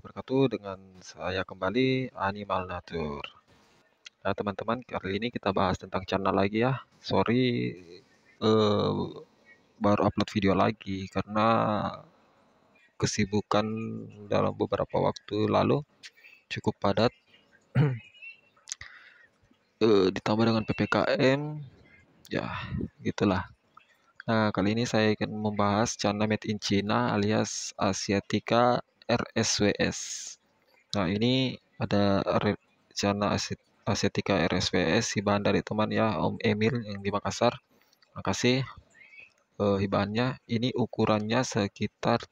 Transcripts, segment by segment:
warahmatullahi wabarakatuh dengan saya kembali Animal Nature. Nah teman-teman kali ini kita bahas tentang channel lagi ya. Sorry uh, baru upload video lagi karena kesibukan dalam beberapa waktu lalu cukup padat. uh, ditambah dengan ppkm, ya gitulah. Nah, kali ini saya akan membahas channel made in China alias Asiatica RSWS. Nah, ini ada rencana Asetika RSWS hibahan dari teman ya Om Emil yang di Makassar. Makasih eh, hibahannya. Ini ukurannya sekitar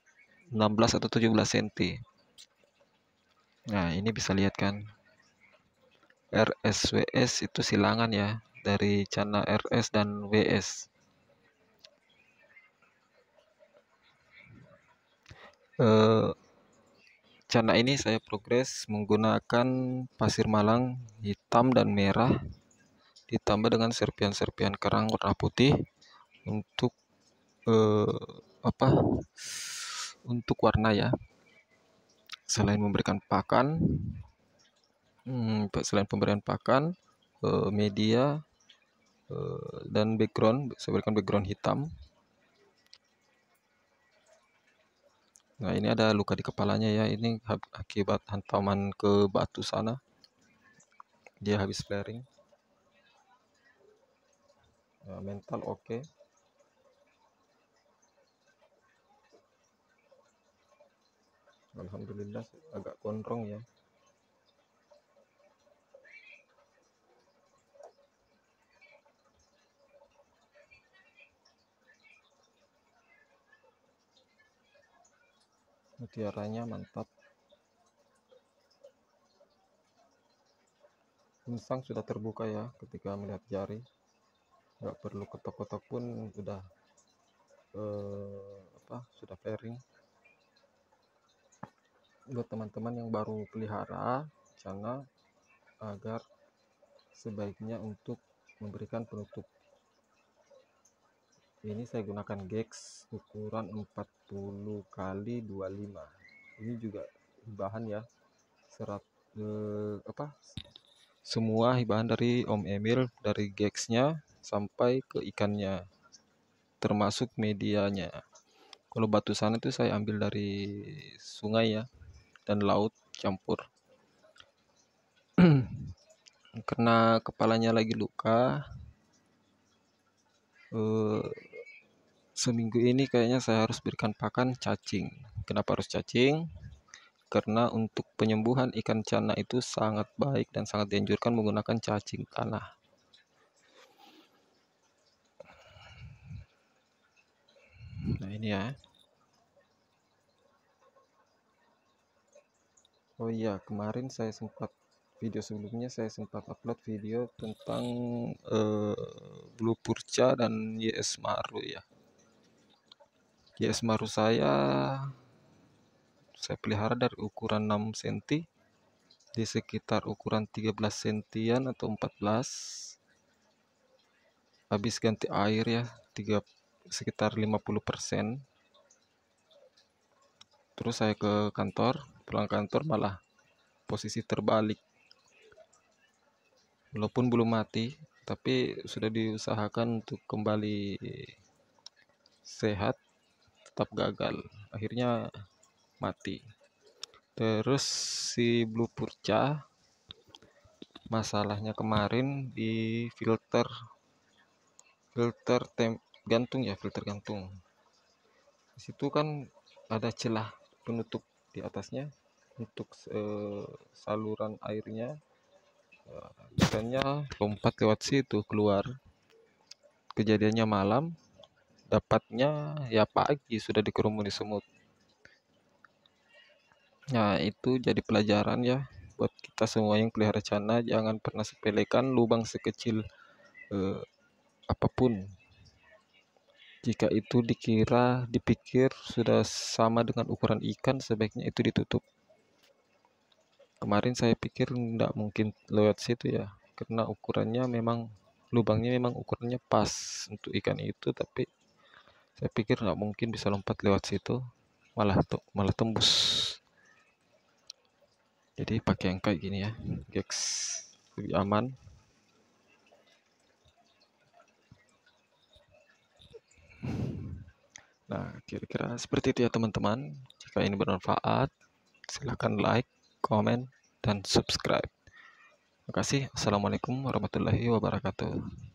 16 atau 17 cm. Nah, ini bisa lihat kan. RSWS itu silangan ya dari cana RS dan WS. Eh, Cana ini saya progres menggunakan pasir malang hitam dan merah ditambah dengan serpian-serpian kerang warna putih untuk eh, apa untuk warna ya selain memberikan pakan hmm, selain pemberian pakan eh, media eh, dan background saya berikan background hitam Nah, ini ada luka di kepalanya ya. Ini akibat hantaman ke batu sana. Dia habis flaring. Nah, mental oke. Okay. Alhamdulillah agak gondrong ya. mutiaranya mantap musang sudah terbuka ya ketika melihat jari nggak perlu ketok-ketok pun sudah eh, apa sudah pairing buat teman-teman yang baru pelihara channel agar sebaiknya untuk memberikan penutup ini saya gunakan gex ukuran 40 kali 25 ini juga bahan ya serat eh, apa semua hibahan dari Om Emil dari gexnya sampai ke ikannya termasuk medianya kalau batu sana itu saya ambil dari sungai ya dan laut campur karena kepalanya lagi luka eh, seminggu ini kayaknya saya harus berikan pakan cacing. Kenapa harus cacing? Karena untuk penyembuhan ikan cana itu sangat baik dan sangat dianjurkan menggunakan cacing tanah. Nah, ini ya. Oh iya, kemarin saya sempat video sebelumnya saya sempat upload video tentang uh, eh, Blue Purca dan YS Maru ya ya Maru saya saya pelihara dari ukuran 6 cm di sekitar ukuran 13 cm atau 14 habis ganti air ya 3, sekitar 50% terus saya ke kantor pulang kantor malah posisi terbalik walaupun belum mati tapi sudah diusahakan untuk kembali sehat tetap gagal akhirnya mati terus si blue purca masalahnya kemarin di filter filter tem gantung ya filter gantung situ kan ada celah penutup di atasnya untuk e, saluran airnya misalnya eh, lompat lewat situ keluar kejadiannya malam dapatnya ya pagi sudah dikerumuni semut nah itu jadi pelajaran ya buat kita semua yang pelihara cana jangan pernah sepelekan lubang sekecil eh, apapun jika itu dikira dipikir sudah sama dengan ukuran ikan sebaiknya itu ditutup kemarin saya pikir tidak mungkin lewat situ ya karena ukurannya memang lubangnya memang ukurannya pas untuk ikan itu tapi saya pikir nggak mungkin bisa lompat lewat situ malah tuh malah tembus jadi pakai yang kayak gini ya gex lebih aman nah kira-kira seperti itu ya teman-teman jika ini bermanfaat silahkan like comment, dan subscribe terima kasih assalamualaikum warahmatullahi wabarakatuh